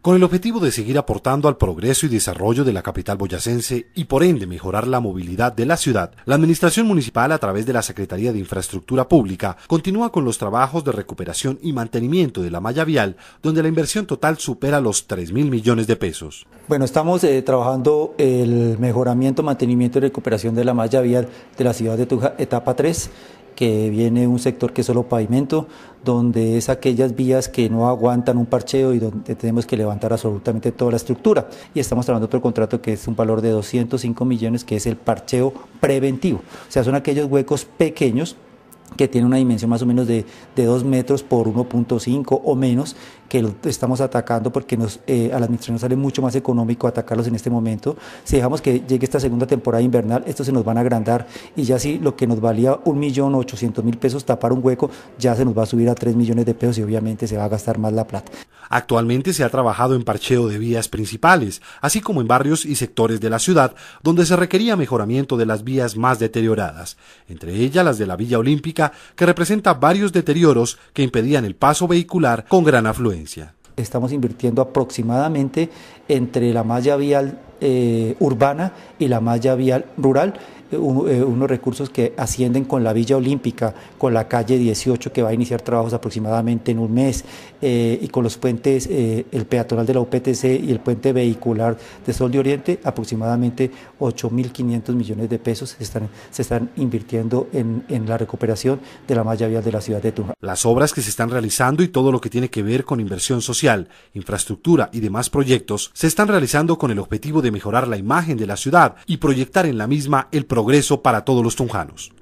Con el objetivo de seguir aportando al progreso y desarrollo de la capital boyacense y por ende mejorar la movilidad de la ciudad, la Administración Municipal a través de la Secretaría de Infraestructura Pública continúa con los trabajos de recuperación y mantenimiento de la malla vial, donde la inversión total supera los 3 mil millones de pesos. Bueno, estamos eh, trabajando el mejoramiento, mantenimiento y recuperación de la malla vial de la ciudad de Tuja, etapa 3 que viene un sector que es solo pavimento, donde es aquellas vías que no aguantan un parcheo y donde tenemos que levantar absolutamente toda la estructura. Y estamos trabajando de otro contrato que es un valor de 205 millones, que es el parcheo preventivo. O sea, son aquellos huecos pequeños que tiene una dimensión más o menos de, de 2 metros por 1.5 o menos, que lo estamos atacando porque nos, eh, a la administración nos sale mucho más económico atacarlos en este momento. Si dejamos que llegue esta segunda temporada invernal, estos se nos van a agrandar y ya si lo que nos valía 1.800.000 pesos tapar un hueco, ya se nos va a subir a 3 millones de pesos y obviamente se va a gastar más la plata. Actualmente se ha trabajado en parcheo de vías principales, así como en barrios y sectores de la ciudad donde se requería mejoramiento de las vías más deterioradas, entre ellas las de la Villa Olímpica, que representa varios deterioros que impedían el paso vehicular con gran afluencia. Estamos invirtiendo aproximadamente entre la malla vial eh, urbana y la malla vial rural eh, eh, unos recursos que ascienden con la Villa Olímpica, con la calle 18 que va a iniciar trabajos aproximadamente en un mes eh, y con los puentes, el peatonal de la UPTC y el puente vehicular de Sol de Oriente, aproximadamente 8.500 millones de pesos se están, se están invirtiendo en, en, la recuperación de la malla vial de la ciudad de Tunja. Las obras que se están realizando y todo lo que tiene que ver con inversión social, infraestructura y demás proyectos se están realizando con el objetivo de mejorar la imagen de la ciudad y proyectar en la misma el proyecto progreso para todos los tunjanos.